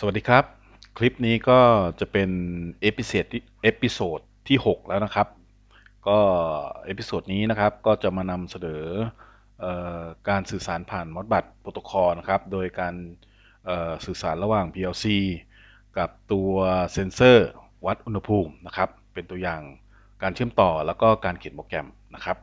สวัสดีครับ คลิปนี้ก็จะเป็นเอพิเซดเอพิโซดที่ 6 แล้วนะครับ ก็เอพิโซดนี้นะครับ ก็จะมานำเสนออการสื่อสารผ่านมอดบัตโปรโตคอลนะครับ โดยการสื่อสารระหว่าง PLC กับตัวเซนเซอร์ วัดอุณหภูมินะครับ เป็นตัวอย่างการเชื่อมต่อแล้วก็การเขียนโปรแกรมนะครับ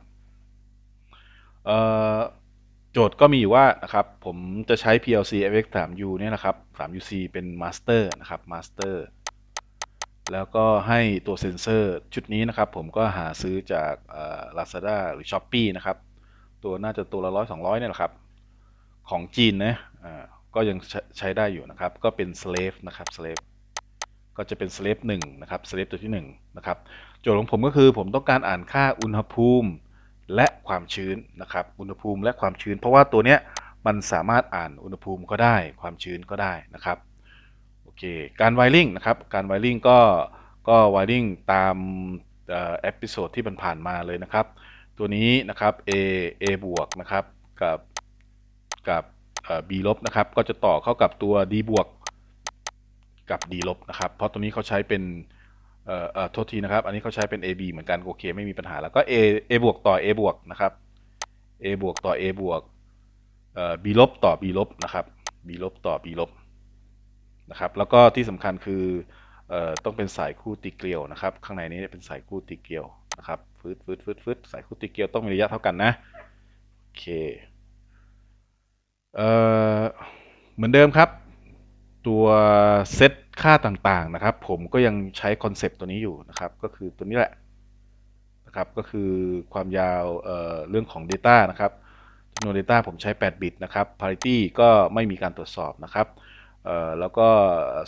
โจทย์ก็มีอยู่ว่านะครับผมจะใช้ PLC FX 3U เนี่ยนะครับ 3UC เป็นมาสเตอร์นะครับมาสเตอร์แล้วก็ให้ตัวเซ็นเซอร์ชุดนี้นะครับผมก็หาซื้อจาก Lazada หรือ Shopee นะครับ ตัวน่าจะตัวละร้อยสองร้อยเนี่ยแหละครับ ของจีนนะก็ยังใช้ได้อยู่นะครับ ก็เป็น slave นะครับ slave ก็จะเป็น slave หนะครับ slave ตัวที่งนะครับ โจทย์ของผมก็คือผมต้องการอ่านค่าอุณหภูมิและความชื้นนะครับ อุณหภูมิและความชื้น เพราะว่าตัวเนี้ยมันสามารถอ่านอุณหภูมิก็ได้ความชื้นก็ได้นะครับ โอเค การไวริงนะครับ การไวริงก็ก็ไวริงตามเอพิโซดที่มันผ่านมาเลยนะครับ ตัวนี้นะครับ a a บวกนะครับ กับ กับ b ลบนะครับ ก็จะต่อเข้ากับตัว d บวกกับ d ลบนะครับ เพราะตัวนี้เขาใช้เป็นเอ่อโทษทีนะครับ อันนี้เขาใช้เป็น AB เหมือนกัน โอเคไม่มีปัญหาแล้วก็ A A บวกต่อ A บวก นะครับ A บวกต่อ A บวกเอ่อ B ลบต่อ B ลบนะครับ B ลบต่อ B ลบนะครับแล้วก็ ที่สำคัญคือเอ่อต้องเป็นสายคู่ตีเกลียวนะครับ ข้างในนี้เป็นสายคู่ตีเกลียวนะครับฟืดฟืดฟืดฟืดสายคู่ตีเกลียวต้องมีระยะเท่ากันนะ โอเคเอ่อเหมือนเดิมครับตัวเซตค่าต่างๆนะครับ ผมก็ยังใช้คอนเซปต์ตัวนี้อยู่นะครับก็คือตัวนี้แหละนะครับก็คือความยาวเเรื่องของ Data นะครับจำนวน Data ผมใช้ 8 บิตนะครับ parity ก็ไม่มีการตรวจสอบนะครับแล้วก็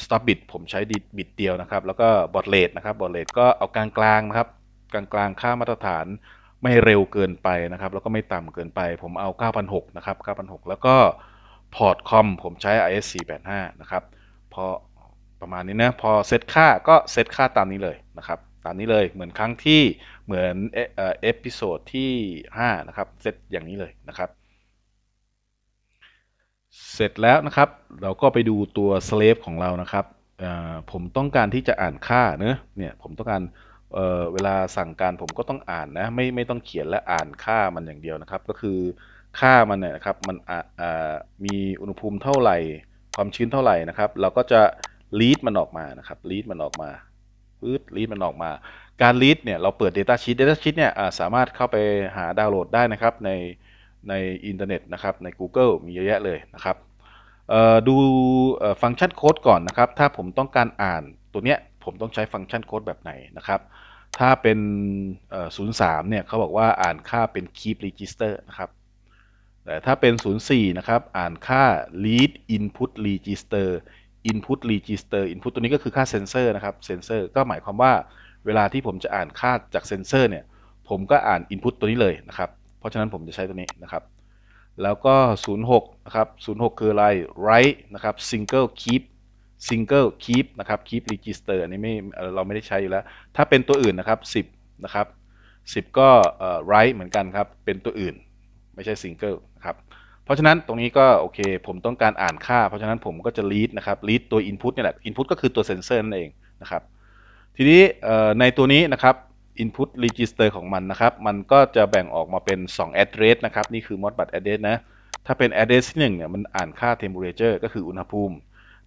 stop bit ผมใช้บิตเดียวนะครับแล้วก็ bot rate นะครับ bot rate ก็เอากลางๆนะครับกลางๆค่ามาตรฐานไม่เร็วเกินไปนะครับ แล้วก็ไม่ต่ำเกินไป ผมเอา 9,600นะครับ9,600แล้วก็พอร์ตคอมผมใช้ is 485นะครับ พอประมาณนี้นะพอเซตค่าก็เซตค่าตามนี้เลยนะครับตามนี้เลยเหมือนครั้งที่เหมือนเอพิโซดที่5นะครับเซตอย่างนี้เลยนะครับเสร็จแล้วนะครับเราก็ไปดูตัวสเลฟของเรานะครับผมต้องการที่จะอ่านค่าเนะเนี่ยผมต้องการเเวลาสั่งการผมก็ต้องอ่านนะไม่ไม่ต้องเขียนและอ่านค่ามันอย่างเดียวนะครับ ก็คือค่ามันเนี่ยนะครับมันมีอุณหภูมิเท่าไหร่ ความชื้นเท่าไหร่นะครับ เราก็จะลีดมันออกมานะครับลีดมันออกมาปื๊ดลีดมันออกมา การลีดเนี่ยเราเปิด Data Sheet Data Sheet เนี่ยสามารถเข้าไปหาดาวน์โหลดได้นะครับในในอินเทอร์เน็ตนะครับใน Google มีเยอะแยะเลยนะครับดูฟังก์ชันโค้ดก่อนนะครับ ถ้าผมต้องการอ่านตัวเนี้ยผมต้องใช้ฟังก์ชันโค้ดแบบไหนนะครับ ถ้าเป็น03เนี่ยเขาบอกว่าอ่านค่าเป็น keep register นะครับแต่ถ้าเป็น 04 นะครับ อ่านค่า lead input register input register input ตัวนี้ก็คือค่าเซนเซอร์นะครับ เซนเซอร์ ก็หมายความว่าเวลาที่ผมจะอ่านค่าจากเซนเซอร์เนี่ย ผมก็อ่าน input ตัวนี้เลยนะครับ เพราะฉะนั้นผมจะใช้ตัวนี้นะครับ แล้วก็ 06 นะครับ 06 คืออะไร write นะครับ single keep single keep นะครับ keep register อันนี้ไม่ เราไม่ได้ใช้อยู่แล้ว ถ้าเป็นตัวอื่นนะครับ 10 นะครับ 10 ก็ write เหมือนกันครับ เป็นตัวอื่นไม่ใช่ซิงเกิลครับ เพราะฉะนั้นตรงนี้ก็ โอเค ผมต้องการอ่านค่า เพราะฉะนั้นผมก็จะ read นะครับ read ตัว input เนี่ยแหละ input ก็คือตัวเซนเซอร์นั่นเองนะครับทีนี้ในตัวนี้นะครับ input register ของมันนะครับ มันก็จะแบ่งออกมาเป็น 2 address นะครับนี่คือ modbus address นะถ้าเป็น address ที่1เนี่ยมันอ่านค่า temperature ก็คืออุณหภูมิ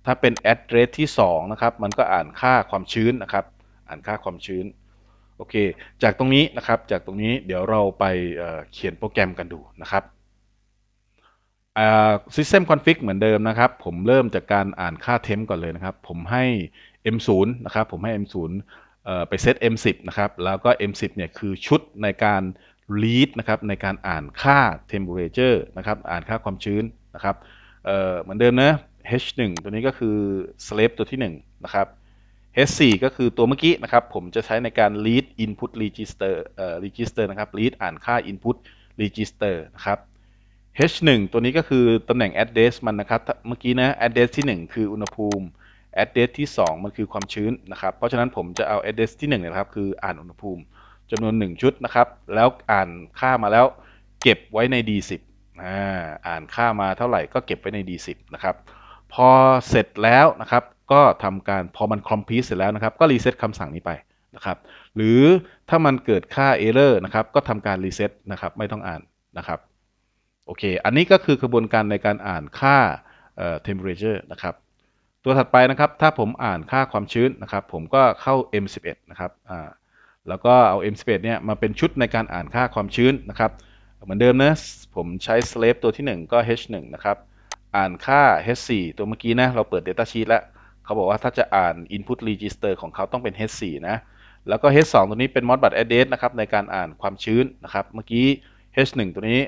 ถ้าเป็น address ที่2 นะครับมันก็อ่านค่าความชื้นนะครับอ่านค่าความชื้นโอเค จากตรงนี้นะครับ จากตรงนี้เดี๋ยวเราไปเเขียนโปรแกรมกันดูนะครับ system config เหมือนเดิมนะครับผมเริ่มจากการอ่านค่าเทมก่อนเลยนะครับผมให้ m0 นะครับผมให้ m0 ไปเซต m10 นะ ครับแล้วก็ m10 เนี่ยคือชุดในการ read นะครับ ในการอ่านค่า temperature นะครับอ่านค่าความชื้นนะครับ เหมือนเดิมนะ h1 ตัวนี้ก็คือ slave ตัวที่ 1 นะครับ H4 ก็คือตัวเมื่อกี้นะครับผมจะใช้ในการ read input register เอ่อ register นะครับ read อ่านค่า input register นะครับ H1 ตัวนี้ก็คือตำแหน่ง address มันนะครับ เมื่อกี้นะ address ที่ 1 คืออุณหภูมิ address ที่2มันคือความชื้นนะครับ เพราะฉะนั้นผมจะเอา address ที่1นะ่ครับ คือ อ่านอุณหภูมิจำนวน1ชุดนะครับ แล้วอ่านค่ามาแล้วเก็บไว้ใน D10 อ่าอ่านค่ามาเท่าไหร่ก็เก็บไว้ใน D10 นะครับพอเสร็จแล้วนะครับก็ทำการพอมันคอมพิวเสร็จแล้วนะครับก็รีเซ็ตคำสั่งนี้ไปนะครับ หรือถ้ามันเกิดค่า error นะครับก็ทำการรีเซ็ตนะครับไม่ต้องอ่านนะครับ โอเคอันนี้ก็คือกระบวนการในการอ่านค่า temperature นะครับ ตัวถัดไปนะครับถ้าผมอ่านค่าความชื้นนะครับผมก็เข้า M11 นะครับอ่าแล้วก็เอา M11 เนี่ยมาเป็นชุดในการอ่านค่าความชื้นนะครับเหมือนเดิมนะผมใช้ slave ตัวที่ 1 ก็ H1 นะครับอ่านค่า H4 ตัวเมื่อกี้นะเราเปิด Data Sheet แล้วเขาบอกว่าถ้าจะอ่าน Input Register ของเขาต้องเป็น H4 นะ แล้วก็ H2 ตัวนี้เป็น Modbus Address นะครับในการอ่านความชื้นนะครับเมื่อกี้ H1 ตัวนี้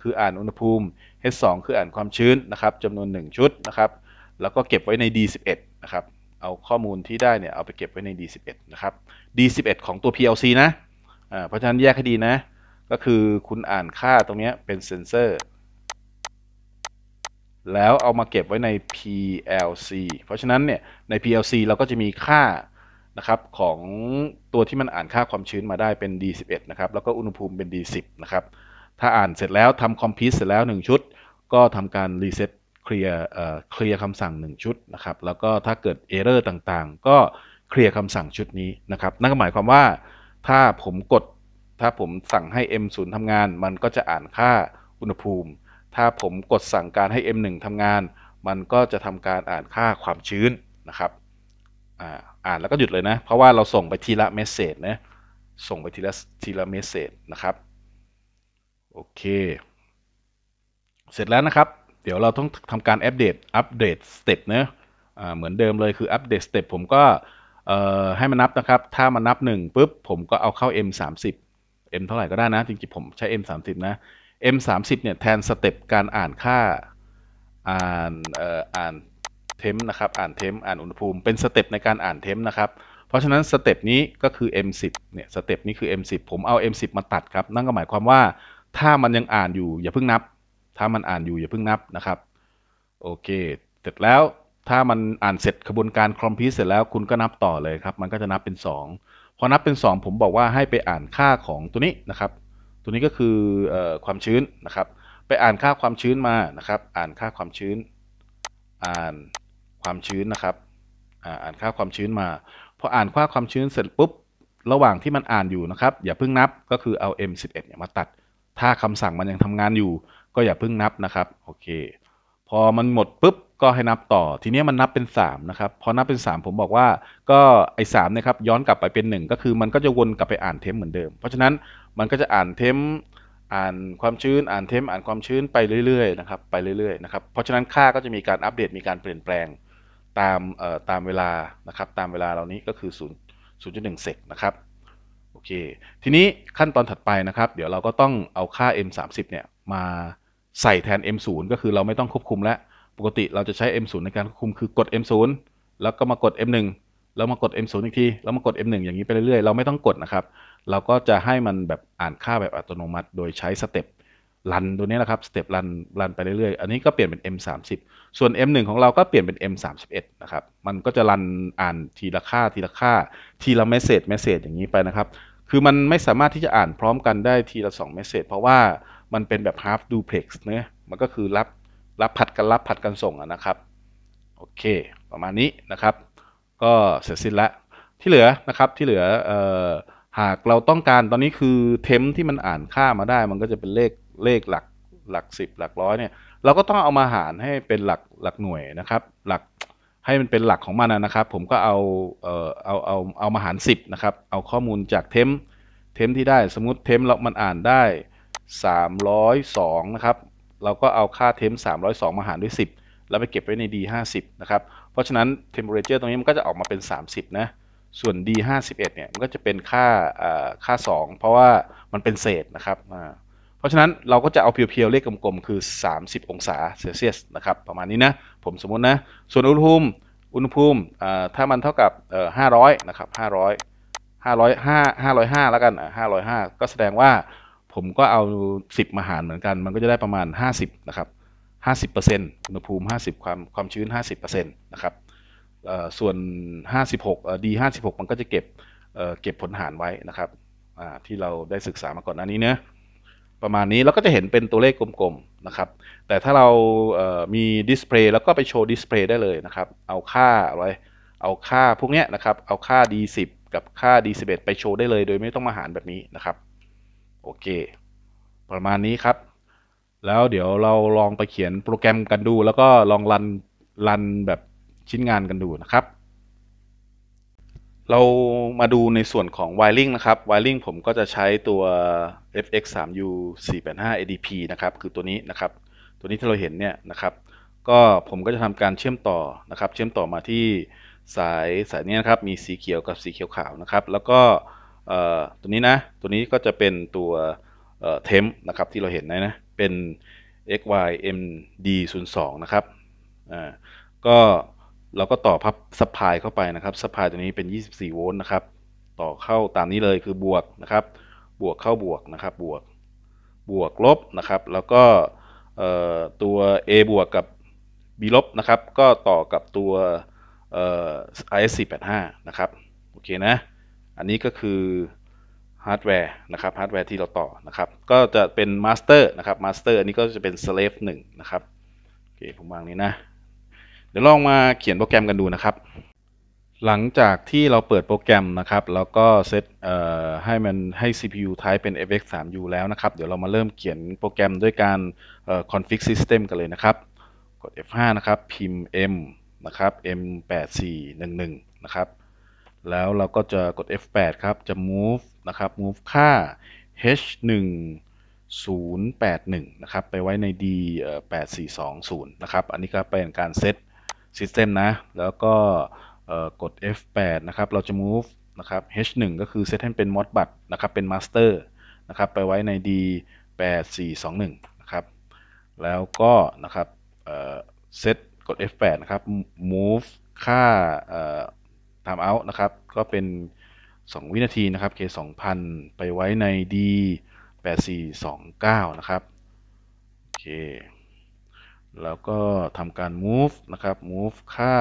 คืออ่านอุณหภูมิ H2 คืออ่านความชื้นนะครับจำนวน 1 ชุดนะครับแล้วก็เก็บไว้ใน D11 นะครับเอาข้อมูลที่ได้เนี่ย เอาไปเก็บไว้ใน D11 นะครับ D11 ของตัว PLC นะเพราะฉะนั้นแยกให้ดีนะก็คือคุณอ่านค่าตรงนี้เป็นเซนเซอร์แล้วเอามาเก็บไว้ใน PLC เพราะฉะนั้นเนี่ยใน PLC เราก็จะมีค่านะครับของตัวที่มันอ่านค่าความชื้นมาได้เป็น D11 นะครับแล้วก็อุณหภูมิเป็น D10 นะครับถ้าอ่านเสร็จแล้วทำคอมพิวเสร็จแล้ว 1 ชุด ก็ทำการรีเซ็ตเคลียร์เคลียร์คำสั่ง 1 ชุดนะครับแล้วก็ถ้าเกิดเอเรอร์ต่างๆ ก็เคลียร์คำสั่งชุดนี้นะครับนั่นก็หมายความว่าถ้าผมกดถ้าผมสั่งให้ M0 ทำงาน มันก็จะอ่านค่าอุณหภูมิถ้าผม กด สั่งการให้ M1 ทำงาน มันก็จะทำการอ่านค่าความชื้นนะครับ อ่านแล้วก็หยุดเลยนะ เพราะว่าเราส่งไปทีละเมสเซจนะ ส่งไปทีละทีละเมสเซจนะครับ โอเค เสร็จแล้วนะครับ เดี๋ยวเราต้องทำการอัปเดต อัปเดตสเต็ปนะเหมือนเดิมเลยคืออัปเดตสเต็ปผมก็ให้มันนับนะครับ ถ้ามันนับ1ปุ๊บ ผมก็เอาเข้า M30 M เท่าไหร่ก็ได้นะ จริงๆผมใช้ M30 นะ M 3 0เนี่ยแทนสเต็ปการอ่านค่าอ่านเอ่ออ่านเทมนะครับอ่านเทมอ่านอุณหภูมิ เป็นสเต็ปในการอ่านเทมนะครับเพราะฉะนั้นสเต็ปนี้ก็คือ M10 เนี่ยสเต็ปนี้คือ M10 ผมเอา M10 มาตัดครับนั่นก็หมายความว่าถ้ามันยังอ่านอยู่อย่าเพิ่งนับ ถ้ามันอ่านอยู่อย่าเพิ่งนับนะครับโอเค เสร็จแล้วถ้ามันอ่านเสร็จกระบวนการคอมพิวเสร็จแล้วคุณก็นับต่อเลยครับ มันก็จะนับเป็น2พอนับเป็น 2 ผมบอกว่าให้ไปอ่านค่าของตัวนี้นะครับตัวนี้ก็คือความชื้นนะครับไปอ่านค่าความชื้นมานะครับอ่านค่าความชื้น อ่านความชื้นนะครับอ่านค่าความชื้นมาพออ่านค่าความชื้นเสร็จปุ๊บระหว่างที่มันอ่านอยู่นะครับ อย่าเพิ่งนับก็คือเอา M11 เนี่ยมาตัด ถ้าคำสั่งมันยังทำงานอยู่ ก็อย่าเพิ่งนับนะครับโอเคพอมันหมดปุ๊บก็ให้นับต่อทีนี้มันนับเป็น 3 นะครับพอนับเป็น 3 ผมบอกว่าก็ไอ้สามนะครับย้อนกลับไปเป็น 1 ก็คือมันก็จะวนกลับไปอ่านเทมเหมือนเดิมเพราะฉะนั้นมันก็จะอ่านเทมอ่านความชื้นอ่านเทมอ่านความชื้นไปเรื่อยๆนะครับไปเรื่อยๆนะครับเพราะฉะนั้นค่าก็จะมีการอัปเดตมีการเปลี่ยนแปลงตามเอ่อตามเวลานะครับตามเวลาเหล่านี้ก็คือ0 0.1เซกนะครับโอเคทีนี้ขั้นตอนถัดไปนะครับ เดี๋ยวเราก็ต้องเอาค่า m 3 0เนี่ยมาใส่แทน M0 ก็คือเราไม่ต้องควบคุมแล้ว ปกติเราจะใช้ M0 ในการควบคุม คือกด M0 แล้วก็มากด M1 แล้วมากด M0 อีกที แล้วมากด M1 อย่างนี้ไปเรื่อยๆเราไม่ต้องกดนะครับ เราก็จะให้มันแบบอ่านค่าแบบอัตโนมัติ โดยใช้สเต็ปรันตัวนี้แหละครับ สเต็ปรันรันไปเรื่อยๆอันนี้ก็เปลี่ยนเป็น M30 ส่วน M1 ของเราก็เปลี่ยนเป็น M31 นะครับ มันก็จะรันอ่านทีละค่า ทีละค่า ทีละเมสเซจเมสเซจอย่างนี้ไปนะครับ คือมันไม่สามารถที่จะอ่านพร้อมกันได้ทีละ2เมสเซจเพราะว่ามันเป็นแบบ half duplex เนะมันก็คือรับรับผัดกันรับผัดกันส่งนะครับ โอเค ประมาณนี้นะครับ ก็เสร็จสิ้นละ ที่เหลือนะครับที่เหลืออหากเราต้องการ ตอนนี้คือเทมที่มันอ่านค่ามาได้มันก็จะเป็นเลขเลขหลักหลักสิบหลักร้อยเนี่ย เราก็ต้องเอามาหารให้เป็นหลักหลักหน่วยนะครับหลักให้มันเป็นหลักของมันนะครับ ผมก็เอาเออเอาเอาเอามาหาร10นะครับ เอาข้อมูลจากเทมเทมที่ได้สมมติเทมเรามันอ่านได้302 นะครับ เราก็เอาค่าเทม302 มาหารด้วย 10 แล้วไปเก็บไว้ใน D 50นะครับ เพราะฉะนั้นเทมเ m อร์เจอร์ตรงนี้มันก็จะออกมาเป็น 30 นะ ส่วน D 51เนี่ย มันก็จะเป็นค่าค่า 2 เพราะว่ามันเป็นเศษนะครับ เพราะฉะนั้นเราก็จะเอาเพียวๆเลขกลมๆ คือ 30 องศาเซลเซียสนะครับ ประมาณนี้นะ ผมสมมตินะ ส่วนอุณหภูมิอุณหภูมิถ้ามันเท่ากับ 500นะครับ500 5 0 5 505แล้วกัน505 ก็แสดงว่าผมก็เอา 10 มาหารเหมือนกัน มันก็จะได้ประมาณ 50 นะครับ 50%อุณหภูมิ 50 ความความชื้น 50%นะครับส่วน 56 D56 มันก็จะเก็บ เก็บผลหารไว้นะครับ ที่เราได้ศึกษามาก่อนอันนี้เนะประมาณนี้เราก็จะเห็นเป็นตัวเลขกลมๆ นะครับ แต่ถ้าเรามีดิสเพลย์แล้วก็ไปโชว์ดิสเพลย์ได้เลยนะครับ เอาค่าอะไรเอาค่าพวกนี้นะครับ เอาค่า D10 กับค่า D11 ไปโชว์ได้เลย โดยไม่ต้องมาหารแบบนี้นะครับโอเคประมาณนี้ครับแล้วเดี๋ยวเราลองไปเขียนโปรแกรมกันดูแล้วก็ลองรันรันแบบชิ้นงานกันดูนะครับ เรามาดูในส่วนของ wiring นะครับ wiring ผมก็จะใช้ตัว fx 3u 485 adp นะครับคือตัวนี้นะครับ ตัวนี้ที่เราเห็นเนี่ยนะครับ ก็ผมก็จะทำการเชื่อมต่อนะครับ เชื่อมต่อมาที่สายสายนี้นะครับมีสีเขียวกับสีเขียวขาวนะครับแล้วก็ตัวนี้นะ ตัวนี้ก็จะเป็นตัวเทมนะครับที่เราเห็นนะนะเป็น xymd02 นะครับก็เราก็ต่อพับสปายเข้าไปนะครับสปายตัวนี้เป็น 24 โวลต์นะครับ ต่อเข้าตามนี้เลยคือบวกนะครับ บวกเข้าบวกนะครับ บวก บวกลบนะครับ แล้วก็ตัว A บวกกับ B ลบนะครับ ก็ต่อกับตัว IS485 นะครับ โอเคนะอันนี้ก็คือฮาร์ดแวร์นะครับฮาร์ดแวร์ที่เราต่อนะครับ ก็จะเป็นมาสเตอร์นะครับมาสเตอร์อันนี้ก็จะเป็นสเลฟหนึ่งนะครับ โอเค ผมวางนี้นะ เดี๋ยวลองมาเขียนโปรแกรมกันดูนะครับ หลังจากที่เราเปิดโปรแกรมนะครับ แล้วก็เซตให้มันให้ CPU type เป็น fx 3u แล้วนะครับ เดี๋ยวเรามาเริ่มเขียนโปรแกรมด้วยการ config system กันเลยนะครับ กด F5 นะครับ พิมพ์ m นะครับ m8411 นะครับแล้วเราก็จะกด F8 ครับ จะ move นะครับ move ค่า H1081 นะครับไปไว้ใน D8420 นะครับ อันนี้ก็เป็นการเซต System นะ แล้วก็กด F8 นะครับ เราจะ move นะครับ H1 ก็คือเซตให้เป็น modbus นะครับ เป็น master นะครับ ไปไว้ใน D8421 นะครับ แล้วก็นะครับเซตกด F8 นะครับ move ค่าทำเอาท์นะครับ ก็เป็น 2 วินาทีนะครับ K 2000ไปไว้ใน D 8429 นะครับ โอเค แล้วก็ทำการ move นะครับ move ค่า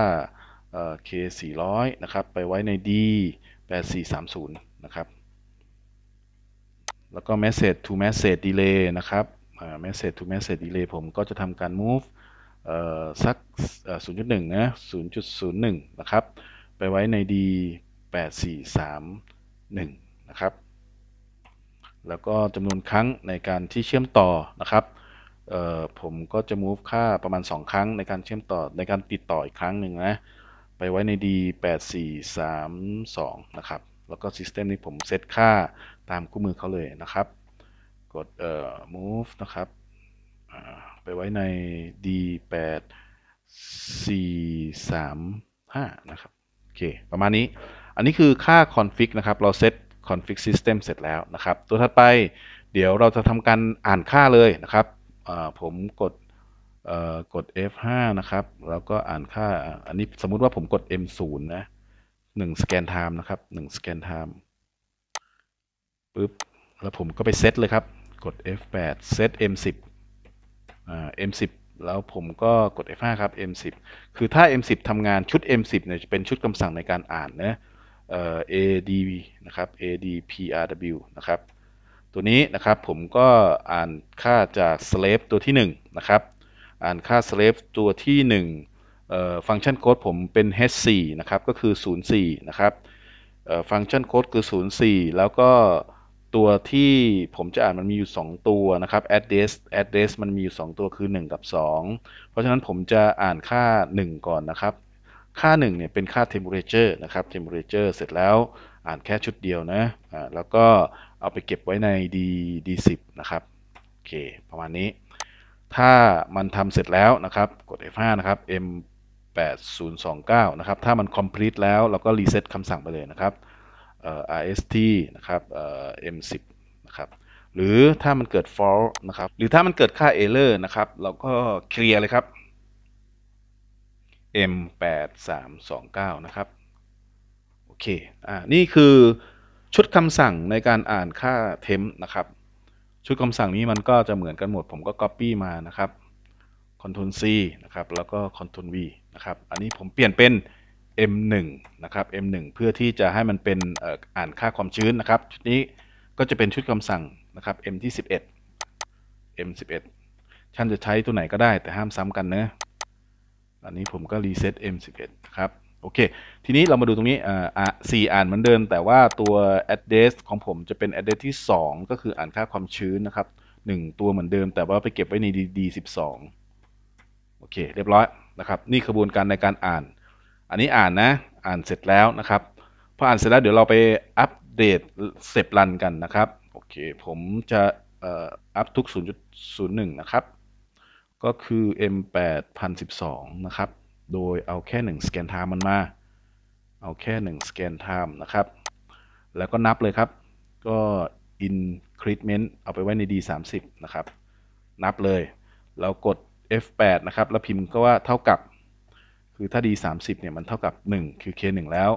K 400นะครับ ไปไว้ใน D 8430 นะครับ แล้วก็ message to message delay นะครับ message to message delay ผมก็จะทำการ move สัก0.1นะ0.01 นะครับไปไว้ใน D 8 4 3 1นะครับ แล้วก็จำนวนครั้งในการที่เชื่อมต่อนะครับ ผมก็จะ move ค่าประมาณ 2 ครั้งในการเชื่อมต่อในการติดต่ออีกครั้งหนึ่งนะ ไปไว้ใน D 8 4 3 2นะครับ แล้วก็ system นี้ผมเซตค่าตามคู่มือเขาเลยนะครับ กด move นะครับ ไปไว้ใน D 8 4 3 5นะครับอเค ประมาณนี้ อันนี้คือค่า config นะครับ เราเซต config system เสร็จแล้วนะครับ ตัวถัดไป เดี๋ยวเราจะทำการอ่านค่าเลยนะครับ ผมกดกด F5 นะครับ แล้วก็อ่านค่า อันนี้สมมุติว่าผมกด M0 นะ1 scan time นะครับ1 scan time ปึ๊บ แล้วผมก็ไปเซตเลยครับ กด F8 เซต M10 อ่า M10 แล้วผมก็กด F5 ครับ M10 คือถ้า M10 ทำงานชุด M10 เนี่ยจะเป็นชุดคำสั่งในการอ่านนะ AD นะครับ ADPRW นะครับ ตัวนี้นะครับผมก็อ่านค่าจาก slave ตัวที่1นะครับ อ่านค่า slave ตัวที่1่ฟังก์ชันโค้ดผมเป็น H4 นะครับ ก็คือ 04 นะครับฟังก์ชันโค้ดคือ 04 แล้วก็ตัวที่ผมจะอ่านมันมีอยู่ 2 ตัวนะครับ address address มันมีอยู่ 2 ตัวคือ 1 กับ 2 เพราะฉะนั้นผมจะอ่านค่า 1 ก่อนนะครับ ค่า 1เนี่ยเป็นค่า temperature นะครับ temperature เสร็จแล้วอ่านแค่ชุดเดียวนะ อ่า แล้วก็เอาไปเก็บไว้ใน d d10 นะครับ โอเค ประมาณนี้ ถ้ามันทำเสร็จแล้วนะครับ กด F5 นะครับ M8029 นะครับ ถ้ามัน complete แล้วเราก็ reset คำสั่งไปเลยนะครับ RST นะครับ M10 นะครับ หรือถ้ามันเกิด fault นะครับ หรือถ้ามันเกิดค่า error นะครับ เราก็เคลียร์เลยครับ M8329 นะครับ โอเค อ่า นี่คือชุดคำสั่งในการอ่านค่า Temp นะครับ ชุดคำสั่งนี้มันก็จะเหมือนกันหมด ผมก็ Copy มา นะครับ Ctrl C นะครับ แล้วก็ Ctrl V นะครับ อันนี้ผมเปลี่ยนเป็น M1 นะครับ M1 เพื่อที่จะให้มันเป็นอ่านค่าความชื้นนะครับชุดนี้ก็จะเป็นชุดคำสั่งนะครับ M ที่11 M 11ท่านจะใช้ตัวไหนก็ได้แต่ห้ามซ้ำกันนะอันนี้ผมก็รีเซ็ต M 11นะครับโอเคทีนี้เรามาดูตรงนี้อ่าสี่อ่านเหมือนเดิมแต่ว่าตัว address ของผมจะเป็น address ที่ 2 ก็คืออ่านค่าความชื้นนะครับ1ตัวเหมือนเดิมแต่ว่าไปเก็บไว้ใน dd 12โอเคเรียบร้อยนะครับนี่กระบวนการในการอ่านอันนี้อ่านนะ อ่านเสร็จแล้วนะครับพออ่านเสร็จแล้วเดี๋ยวเราไปอัปเดตเซฟรันกันนะครับ โอเค ผมจะอัพทุก0.01นะครับ ก็คือ M8 1012นะครับ โดยเอาแค่1สแกนไทม e มันมา เอาแค่1สแกนไทม์นะครับ แล้วก็นับเลยครับก็ increment เอาไปไว้ใน D30 นะครับ นับเลยเรากด F8 นะครับ แล้วพิมพ์ก็ว่าเท่ากับคือถ้า D 3 0เนี่ยมันเท่ากับ 1 คือ K 1แล้ว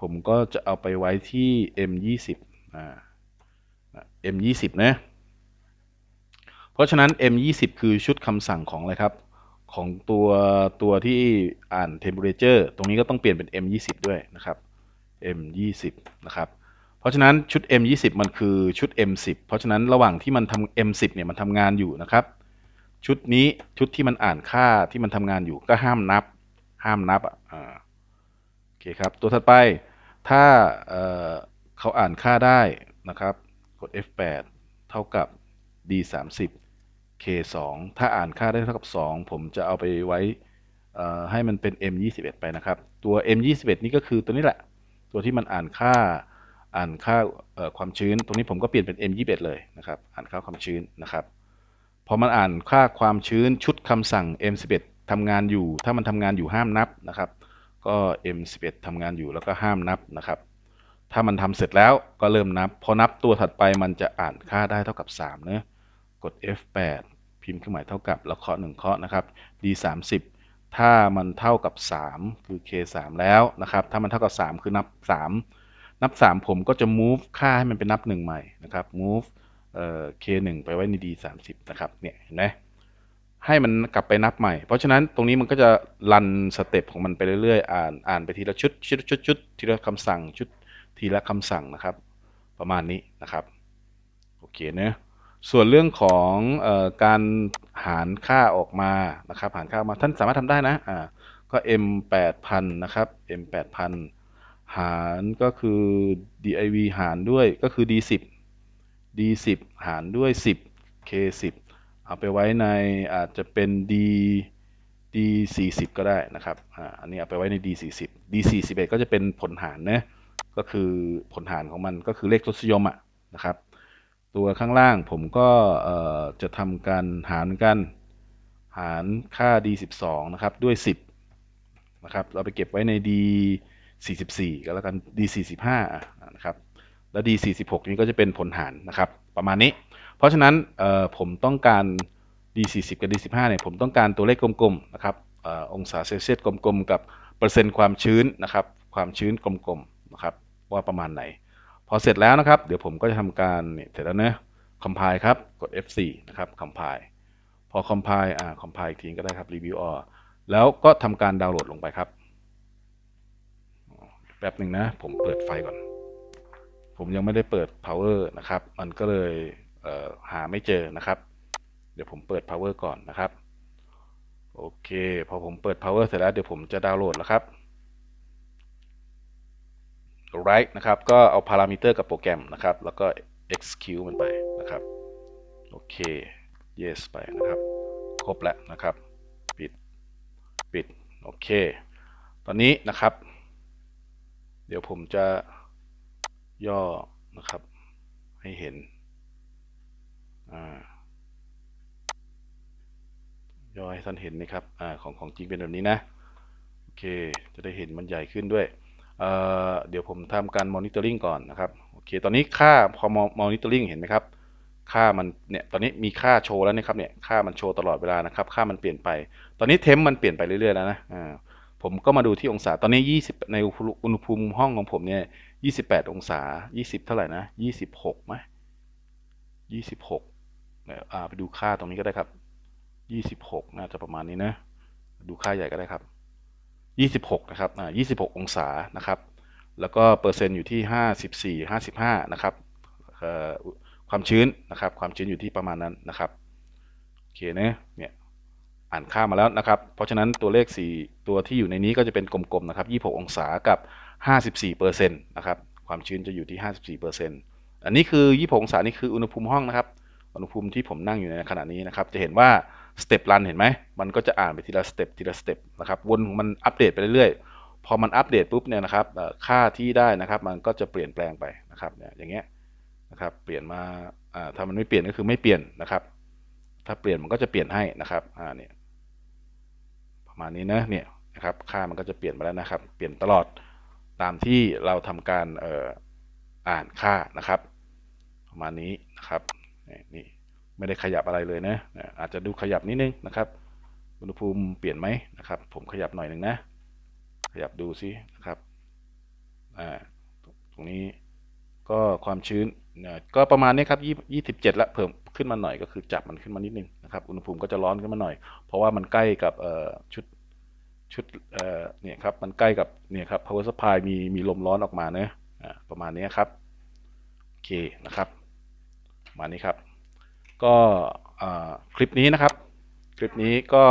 ผมก็จะเอาไปไว้ที่ M 2 0อ่า M 2 0นะ เพราะฉะนั้น M 2 0คือชุดคำสั่งของอะไรครับของตัวตัวที่อ่าน temperature ตรงนี้ ก็ต้องเปลี่ยนเป็น M 2 0ด้วยนะครับ M 2 0นะครับ เพราะฉะนั้นชุด M 2 0มันคือชุด M 1 0เพราะฉะนั้นระหว่างที่มันทำ M 1 0เนี่ยมันทำงานอยู่นะครับ ชุดนี้ชุดที่มันอ่านค่าที่มันทำงานอยู่ก็ห้ามนับห้ามนับอ่ะโอเคครับตัวถัดไปถ้าเเขาอ่านค่าได้นะครับกด F8 เท่ากับ D 3 0 K 2ถ้าอ่านค่าได้เท่ากับ 2 ผมจะเอาไปไว้ให้มันเป็น M 2 1ไปนะครับ ตัว M 2 1นี่ก็คือตัวนี้แหละตัวที่มันอ่านค่าอ่านค่าความชื้นตรงนี้ผมก็เปลี่ยนเป็น M 2 1เลยนะครับอ่านค่าความชื้นนะครับพอมันอ่านค่าความชื้นชุดคำสั่ง M 1 1ทำงานอยู่ถ้ามันทำงานอยู่ห้ามนับนะครับ ก็ M11 ทำงานอยู่แล้วก็ห้ามนับนะครับ ถ้ามันทำเสร็จแล้วก็เริ่มนับ พอนับตัวถัดไปมันจะอ่านค่าได้เท่ากับ3เนะกด F8 พิมพ์เครื่องหมายเท่ากับแล้วเคาะ1เคาะนะครับ D30 ถ้ามันเท่ากับ 3 คือ K3 แล้วนะครับ ถ้ามันเท่ากับ 3 คือนับ 3 นับ 3 ผมก็จะ move ค่าให้มันเป็นนับ1 ใหม่นะครับ move เอ่อ K1 ไปไว้ใน D30 นะครับ เนี่ยเห็นไหมให้มันกลับไปนับใหม่เพราะฉะนั้นตรงนี้มันก็จะรันสเต็ปของมันไปเรื่อยๆอ่านอ่านไปทีละชุดชุดชุดชุดทีละคำสั่งชุดทีละคำสั่งนะครับ ประมาณนี้นะครับโอเคเนะส่วนเรื่องของอการหารค่าออกมานะครับหารค่าออกมาท่านสามารถทำได้นะอ่าก็ m 8000นะครับ m 8000หารก็คือ div หารด้วยก็คือ d 10 d 10หารด้วย 10 k 10เอาไปไว้ ใน อาจจะเป็น D D40 ก็ได้นะครับออันนี้เอาไปไว้ใน D40 D41 ก็จะเป็นผลหารนะก็คือผลหารของมันก็คือเลขทศนิยมอะนะครับตัวข้างล่างผมก็จะทำการหารกันหารค่า D12 นะครับด้วย 10นะครับเราไปเก็บไว้ใน D44 ก็แล้วกัน D45 นะครับแล้ว D46 นี้ก็จะเป็นผลหารนะครับ ประมาณนี้เพราะฉะนั้นผมต้องการ D40 กับ D15 เนี่ยผมต้องการตัวเลขกลมๆนะครับองศาเซลเซียสกลมๆกับเปอร์เซ็นต์ความชื้นนะครับความชื้นกลมๆนะครับว่าประมาณไหน พอเสร็จแล้วนะครับ เดี๋ยวผมก็จะทำการเสร็จแล้วนะคอมไพล์ครับ กด F4 นะครับคอมไพล์พอคอมไพล์อ่าคอมไพล์อีกทีก็ได้ครับรีวิวออแล้วก็ทำการดาวน์โหลดลงไปครับแป๊บหนึ่งนะผมเปิดไฟก่อน ผมยังไม่ได้เปิด power นะครับ มันก็เลยหาไม่เจอนะครับ เดี๋ยวผมเปิด power ก่อนนะครับ โอเค พอผมเปิด power เสร็จแล้วเดี๋ยวผมจะดาวน์โหลดแล้วครับ right นะครับก็เอาพารามิเตอร์กับโปรแกรมนะครับ แล้วก็ execute มันไปนะครับ โอเค yes ไปนะครับ ครบแล้วนะครับ ปิด ปิด โอเค ตอนนี้นะครับ เดี๋ยวผมจะย่อนะครับ ให้เห็นย่อให้ท่านเห็นนะครับอของของจริงเป็นแบบนี้นะโอเค จะได้เห็นมันใหญ่ขึ้นด้วยเเดี๋ยวผมทำการมอนิเตอร์ลิงก่อนนะครับโอเคตอนนี้ค่าพอมอนิเตอร์ลิงเห็นไหมครับ ค่ามันเนี่ยตอนนี้มีค่าโชว์แล้วนะครับ เนี่ยค่ามันโชว์ตลอดเวลานะครับ ค่ามันเปลี่ยนไป ตอนนี้เทมมันเปลี่ยนไปเรื่อยๆแล้วนะผมก็มาดูที่องศาตอนนี้ 20 ในอุณหภูมิห้องของผมเนี่ย 28 องศา 20 เท่าไหร่นะ 26ไหม26ไปดูค่าตรงนี้ก็ได้ครับ ยี่สิบหกน่าจะประมาณนี้นะ ดูค่าใหญ่ก็ได้ครับ ยี่สิบหกนะครับอ่ายี่สิบหกองศานะครับ แล้วก็เปอร์เซ็นต์อยู่ที่ห้าสิบี่ิบห้านะครับความชื้นนะครับ ความชื้นอยู่ที่ประมาณนั้นนะครับโอเคนะ เนี่ย อ่านค่ามาแล้วนะครับ เพราะฉะนั้นตัวเลข 4 ตัวที่อยู่ในนี้ก็จะเป็นกลมๆนะครับ26องศากับ54%นต์นะครับ ความชื้นจะอยู่ที่ 54%อันนี้คือ26องศานี่คืออุณหภูมิห้องนะครับอุณหภูมิที่ผมนั่งอยู่ในขณะนี้นะครับ จะเห็นว่าสเต็ปรันเห็นไหมมันก็จะอ่านไปทีละสเต็ปทีละสเต็ปนะครับวนมันอัปเดตไปเรื่อยๆพอมันอัปเดตปุ๊บเนี่ยนะครับ ค่าที่ได้นะครับ มันก็จะเปลี่ยนแปลงไปนะครับเนี่ยอย่างเงี้ยนะครับเปลี่ยนมาถ้ามันไม่เปลี่ยนก็คือไม่เปลี่ยนนะครับ ถ้าเปลี่ยนมันก็จะเปลี่ยนให้นะครับอ่าเนี่ยประมาณนี้นะเนี่ยนะครับค่ามันก็จะเปลี่ยนมาแล้วนะครับเปลี่ยนตลอดตามที่เราทำการอ่านค่านะครับ ประมาณนี้นะครับนี่ไม่ได้ขยับอะไรเลยนะอาจจะดูขยับนิดนึงนะครับ อุณหภูมิเปลี่ยนไหมนะครับ ผมขยับหน่อยหนึ่งนะ ขยับดูซินะครับอ่าตรงนี้ก็ความชื้นก็ประมาณนี้ครับยี่สิบเจ็ดละเพิ่มขึ้นมาหน่อยก็คือจับมันขึ้นมานิดนึงนะครับ อุณหภูมิก็จะร้อนขึ้นมาหน่อย เพราะว่ามันใกล้กับชุดชุดเนี่ยครับ มันใกล้กับเนี่ยครับ power supply มีมีลมร้อนออกมาเนะประมาณนี้ครับ โอเคนะครับมานี้ครับ ก็คลิปนี้นะครับ คลิปนี้ก็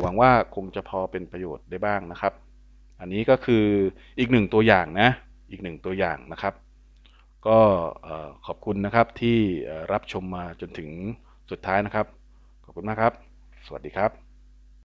หวังว่าคงจะพอเป็นประโยชน์ได้บ้างนะครับ อันนี้ก็คืออีกหนึ่งตัวอย่างนะ อีกหนึ่งตัวอย่างนะครับ ก็ขอบคุณนะครับที่รับชมมาจนถึงสุดท้ายนะครับ ขอบคุณมากครับ สวัสดีครับ